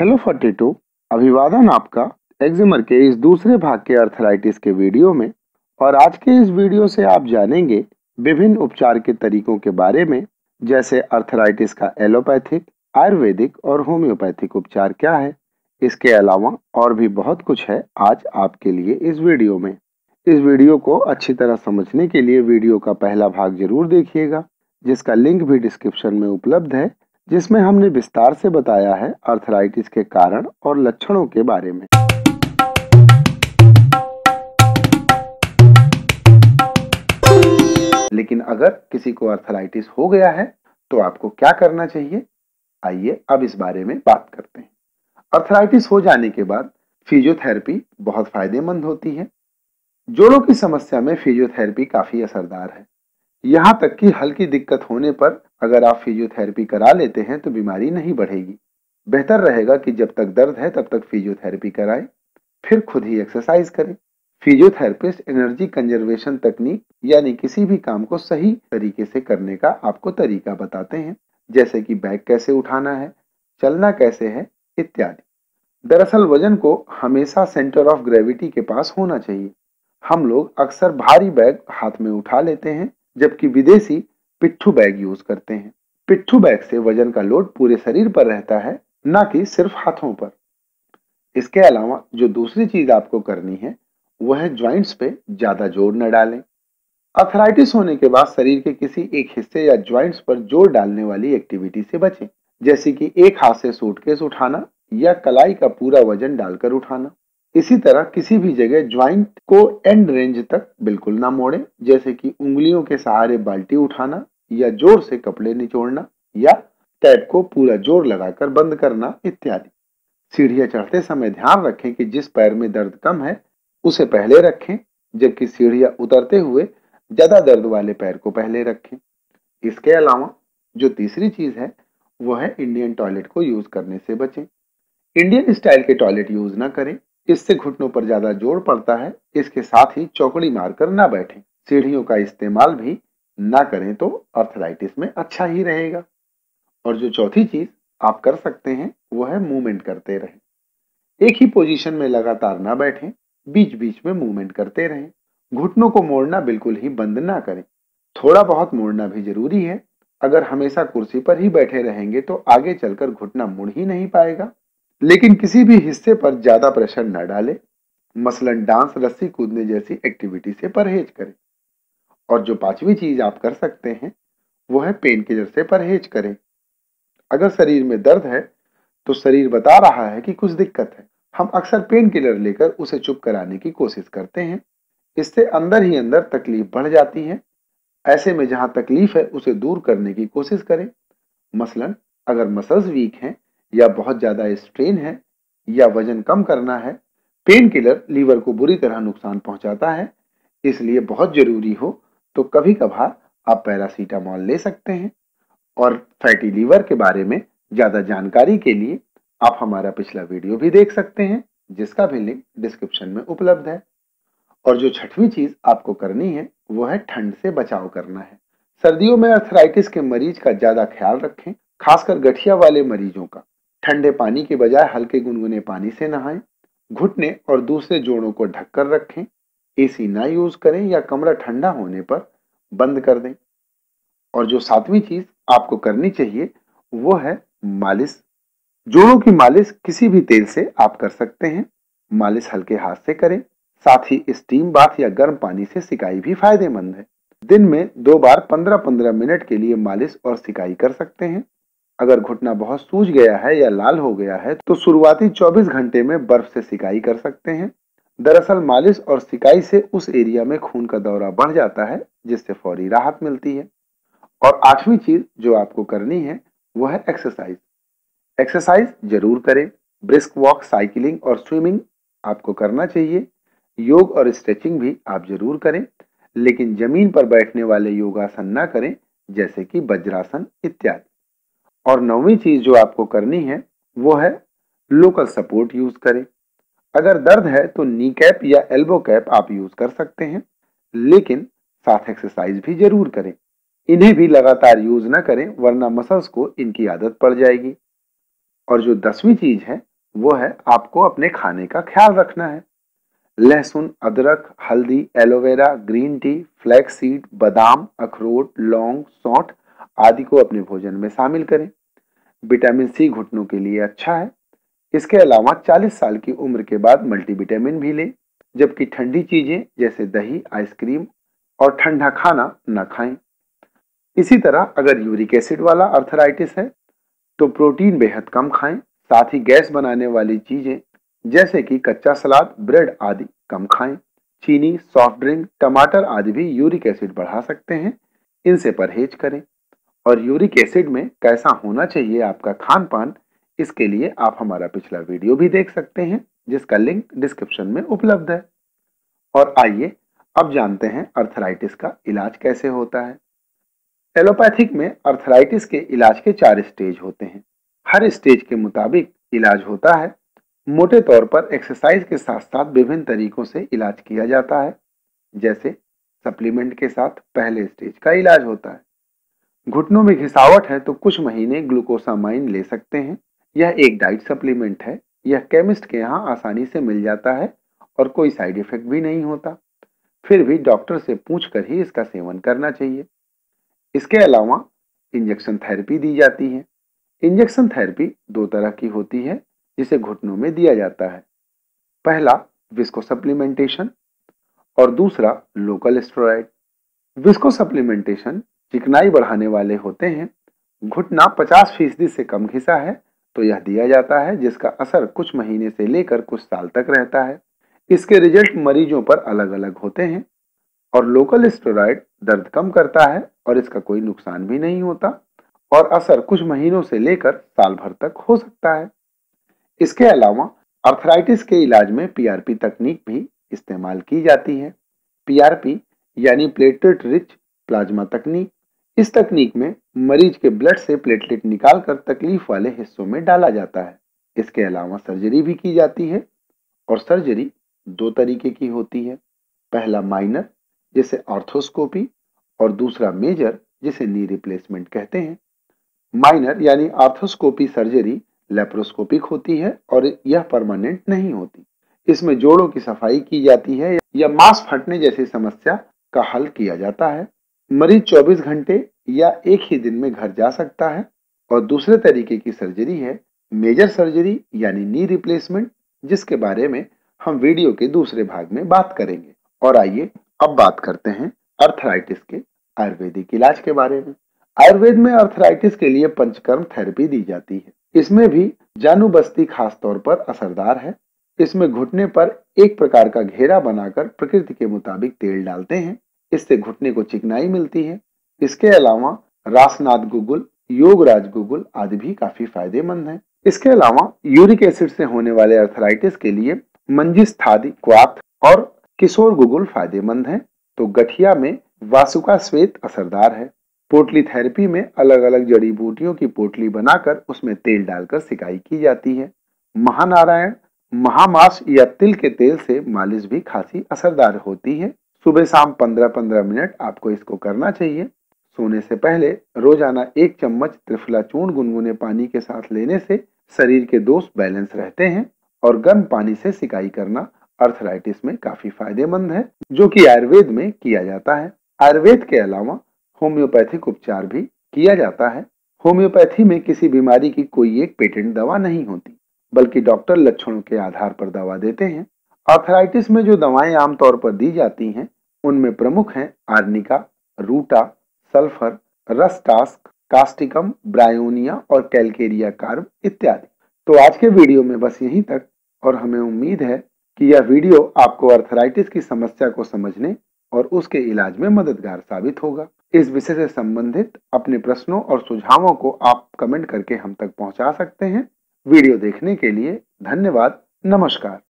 hello 42 अभिवादन आपका एक्जिमर के इस दूसरे भाग के अर्थराइटिस के वीडियो में और आज के इस वीडियो से आप जानेंगे विभिन्न उपचार के तरीकों के बारे में जैसे अर्थराइटिस का एलोपैथिक आयुर्वेदिक और होम्योपैथिक उपचार क्या है इसके अलावा और भी बहुत कुछ है आज आपके लिए इस वीडियो में इस वीडियो को अच्छी तरह समझने के लिए वीडियो का पहला भाग जरूर देखिएगा जिसका लिंक भी डिस्क्रिप्शन में उपलब्ध है जिसमें हमने विस्तार से बताया है अर्थराइटिस के कारण और लक्षणों के बारे में लेकिन अगर किसी को अर्थराइटिस हो गया है तो आपको क्या करना चाहिए आइए अब इस बारे में बात करते हैं अर्थराइटिस हो जाने के बाद फिजियोथेरेपी बहुत फायदेमंद होती है जोड़ों की समस्या में फिजियोथेरेपी काफी असरदार है यहाँ तक कि हल्की दिक्कत होने पर अगर आप फिजियोथेरेपी करा लेते हैं तो बीमारी नहीं बढ़ेगी बेहतर रहेगा कि जब तक दर्द है तब तक फिजियोथेरेपी कराए फिर खुद ही एक्सरसाइज करें फिजियोथेरेपिस्ट एनर्जी कंजर्वेशन तकनीक यानी किसी भी काम को सही तरीके से करने का आपको तरीका बताते हैं जैसे कि बैग कैसे उठाना है चलना कैसे है इत्यादि दरअसल वजन को हमेशा सेंटर ऑफ ग्रेविटी के पास होना चाहिए हम लोग अक्सर भारी बैग हाथ में उठा लेते हैं जबकि विदेशी पिट्ठू बैग यूज करते हैं पिट्ठू बैग से वजन का लोड पूरे शरीर पर रहता है ना कि सिर्फ हाथों पर इसके अलावा जो दूसरी चीज आपको करनी है वह है ज्वाइंट्स पे ज्यादा जोर न डालें अथराइटिस होने के बाद शरीर के किसी एक हिस्से या ज्वाइंट्स पर जोर डालने वाली एक्टिविटी से बचें जैसे कि एक हाथ से सूटकेस उठाना या कलाई का पूरा वजन डालकर उठाना इसी तरह किसी भी जगह ज्वाइंट को एंड रेंज तक बिल्कुल ना मोड़ें जैसे कि उंगलियों के सहारे बाल्टी उठाना या जोर से कपड़े निचोड़ना या टैप को पूरा जोर लगाकर बंद करना इत्यादि सीढ़ियां चढ़ते समय ध्यान रखें कि जिस पैर में दर्द कम है उसे पहले रखें जबकि सीढ़ियां उतरते हुए ज्यादा दर्द वाले पैर को पहले रखें इसके अलावा जो तीसरी चीज है वह है इंडियन टॉयलेट को यूज करने से बचें इंडियन स्टाइल के टॉयलेट यूज ना करें इससे घुटनों पर ज्यादा जोर पड़ता है इसके साथ ही चौकड़ी मारकर ना बैठें सीढ़ियों का इस्तेमाल भी ना करें तो अर्थराइटिस में अच्छा ही रहेगा और जो चौथी चीज आप कर सकते हैं वो है मूवमेंट करते रहें एक ही पोजीशन में लगातार ना बैठें बीच बीच में मूवमेंट करते रहें घुटनों को मोड़ना बिल्कुल ही बंद ना करें थोड़ा बहुत मोड़ना भी जरूरी है अगर हमेशा कुर्सी पर ही बैठे रहेंगे तो आगे चलकर घुटना मुड़ ही नहीं पाएगा लेकिन किसी भी हिस्से पर ज्यादा प्रेशर न डालें मसलन डांस रस्सी कूदने जैसी एक्टिविटी से परहेज करें और जो पांचवी चीज आप कर सकते हैं वो है पेन किलर से परहेज करें अगर शरीर में दर्द है तो शरीर बता रहा है कि कुछ दिक्कत है हम अक्सर पेन किलर लेकर उसे चुप कराने की कोशिश करते हैं इससे अंदर ही अंदर तकलीफ बढ़ जाती है ऐसे में जहां तकलीफ है उसे दूर करने की कोशिश करें मसलन अगर मसल्स वीक हैं या बहुत ज़्यादा स्ट्रेन है या वजन कम करना है पेन किलर लीवर को बुरी तरह नुकसान पहुंचाता है इसलिए बहुत ज़रूरी हो तो कभी कभार आप पैरासीटामॉल ले सकते हैं और फैटी लीवर के बारे में ज़्यादा जानकारी के लिए आप हमारा पिछला वीडियो भी देख सकते हैं जिसका भी लिंक डिस्क्रिप्शन में उपलब्ध है और जो छठवीं चीज़ आपको करनी है वो है ठंड से बचाव करना है सर्दियों में अर्थराइटिस के मरीज का ज़्यादा ख्याल रखें खासकर गठिया वाले मरीजों का ठंडे पानी के बजाय हल्के गुनगुने पानी से नहाएं घुटने और दूसरे जोड़ों को ढककर रखें एसी ना यूज करें या कमरा ठंडा होने पर बंद कर दें और जो सातवीं चीज आपको करनी चाहिए वो है मालिश जोड़ों की मालिश किसी भी तेल से आप कर सकते हैं मालिश हल्के हाथ से करें साथ ही स्टीम बाथ या गर्म पानी से सिकाई भी फायदेमंद है दिन में दो बार 15-15 मिनट के लिए मालिश और सिकाई कर सकते हैं अगर घुटना बहुत सूज गया है या लाल हो गया है तो शुरुआती 24 घंटे में बर्फ से सिकाई कर सकते हैं दरअसल मालिश और सिकाई से उस एरिया में खून का दौरा बढ़ जाता है जिससे फौरी राहत मिलती है और आठवीं चीज जो आपको करनी है वह है एक्सरसाइज एक्सरसाइज जरूर करें ब्रिस्क वॉक साइकिलिंग और स्विमिंग आपको करना चाहिए योग और स्ट्रेचिंग भी आप जरूर करें लेकिन जमीन पर बैठने वाले योगासन ना करें जैसे कि वज्रासन इत्यादि और नौवीं चीज जो आपको करनी है वो है लोकल सपोर्ट यूज करें अगर दर्द है तो नी कैप या एल्बो कैप आप यूज कर सकते हैं लेकिन साथ एक्सरसाइज भी जरूर करें इन्हें भी लगातार यूज ना करें वरना मसल्स को इनकी आदत पड़ जाएगी और जो दसवीं चीज है वो है आपको अपने खाने का ख्याल रखना है लहसुन अदरक हल्दी aloe vera green tea flax seed बादाम अखरोट लौंग सौंठ आदि को अपने भोजन में शामिल करें विटामिन सी घुटनों के लिए अच्छा है इसके अलावा 40 साल की उम्र के बाद मल्टीविटामिन भी लें जबकि ठंडी चीज़ें जैसे दही आइसक्रीम और ठंडा खाना न खाएं इसी तरह अगर यूरिक एसिड वाला अर्थराइटिस है तो प्रोटीन बेहद कम खाएं साथ ही गैस बनाने वाली चीज़ें जैसे कि कच्चा सलाद ब्रेड आदि कम खाएं चीनी सॉफ्ट ड्रिंक टमाटर आदि भी यूरिक एसिड बढ़ा सकते हैं इनसे परहेज करें और यूरिक एसिड में कैसा होना चाहिए आपका खान पान इसके लिए आप हमारा पिछला वीडियो भी देख सकते हैं जिसका लिंक डिस्क्रिप्शन में उपलब्ध है और आइए अब जानते हैं अर्थराइटिस का इलाज कैसे होता है एलोपैथिक में अर्थराइटिस के इलाज के चार स्टेज होते हैं हर स्टेज के मुताबिक इलाज होता है मोटे तौर पर एक्सरसाइज के साथ साथ विभिन्न तरीकों से इलाज किया जाता है जैसे सप्लीमेंट के साथ पहले स्टेज का इलाज होता है घुटनों में घिसावट है तो कुछ महीने ग्लूकोसामाइन ले सकते हैं यह एक डाइट सप्लीमेंट है यह केमिस्ट के यहाँ आसानी से मिल जाता है और कोई साइड इफेक्ट भी नहीं होता फिर भी डॉक्टर से पूछकर ही इसका सेवन करना चाहिए इसके अलावा इंजेक्शन थेरेपी दी जाती है इंजेक्शन थेरेपी दो तरह की होती है जिसे घुटनों में दिया जाता है पहला विस्को सप्लीमेंटेशन और दूसरा लोकल स्टोराइड विस्को सप्लीमेंटेशन चिकनाई बढ़ाने वाले होते हैं घुटना 50 फीसदी से कम घिसा है तो यह दिया जाता है जिसका असर कुछ महीने से लेकर कुछ साल तक रहता है इसके रिजल्ट मरीजों पर अलग अलग होते हैं और लोकल स्टोराइड दर्द कम करता है और इसका कोई नुकसान भी नहीं होता और असर कुछ महीनों से लेकर साल भर तक हो सकता है इसके अलावा अर्थराइटिस के इलाज में पीआरपी तकनीक भी इस्तेमाल की जाती है पीआरपी यानी प्लेटलेट रिच प्लाज्मा तकनीक इस तकनीक में मरीज के ब्लड से प्लेटलेट निकालकर तकलीफ वाले हिस्सों में डाला जाता है इसके अलावा सर्जरी भी की जाती है और सर्जरी दो तरीके की होती है पहला माइनर जिसे ऑर्थोस्कोपी और दूसरा मेजर जिसे नी रिप्लेसमेंट कहते हैं माइनर यानी आर्थोस्कोपी सर्जरी लेप्रोस्कोपिक होती है और यह परमानेंट नहीं होती इसमें जोड़ों की सफाई की जाती है या मांस फटने जैसी समस्या का हल किया जाता है मरीज 24 घंटे या एक ही दिन में घर जा सकता है और दूसरे तरीके की सर्जरी है मेजर सर्जरी यानी नी रिप्लेसमेंट जिसके बारे में हम वीडियो के दूसरे भाग में बात करेंगे और आइए अब बात करते हैं अर्थराइटिस के आयुर्वेदिक इलाज के बारे में आयुर्वेद में अर्थराइटिस के लिए पंचकर्म थेरेपी दी जाती है इसमें भी जानू बस्ती खास तौर पर असरदार है इसमें घुटने पर एक प्रकार का घेरा बनाकर प्रकृति के मुताबिक तेल डालते हैं इससे घुटने को चिकनाई मिलती है इसके अलावा रासनाथ गुगुल योगराज गुगुल आदि भी काफी फायदेमंद है इसके अलावा यूरिक एसिड से होने वाले अर्थराइटिस के लिए मंजिस थादी क्वाथ और किशोर गुगुल फायदेमंद है तो गठिया में वासुका श्वेत असरदार है पोटली थेरेपी में अलग अलग जड़ी बूटियों की पोटली बनाकर उसमें तेल डालकर सिकाई की जाती है महानारायण महामास या तिल के तेल से मालिश भी खासी असरदार होती है सुबह शाम 15-15 मिनट आपको इसको करना चाहिए सोने से पहले रोजाना एक चम्मच त्रिफला चूर्ण गुनगुने पानी के साथ लेने से शरीर के दोष बैलेंस रहते हैं और गर्म पानी से सिकाई करना अर्थराइटिस में काफी फायदेमंद है जो कि आयुर्वेद में किया जाता है आयुर्वेद के अलावा होम्योपैथिक उपचार भी किया जाता है होम्योपैथी में किसी बीमारी की कोई एक पेटेंट दवा नहीं होती बल्कि डॉक्टर लक्षणों के आधार पर दवा देते हैं आर्थराइटिस में जो दवाएं आमतौर पर दी जाती हैं उनमें प्रमुख हैं arnica ruta sulphur rhus tox causticum bryonia और कैलकेरिया कार्ब इत्यादि तो आज के वीडियो में बस यहीं तक और हमें उम्मीद है कि यह वीडियो आपको अर्थराइटिस की समस्या को समझने और उसके इलाज में मददगार साबित होगा इस विषय से संबंधित अपने प्रश्नों और सुझावों को आप कमेंट करके हम तक पहुंचा सकते हैं वीडियो देखने के लिए धन्यवाद नमस्कार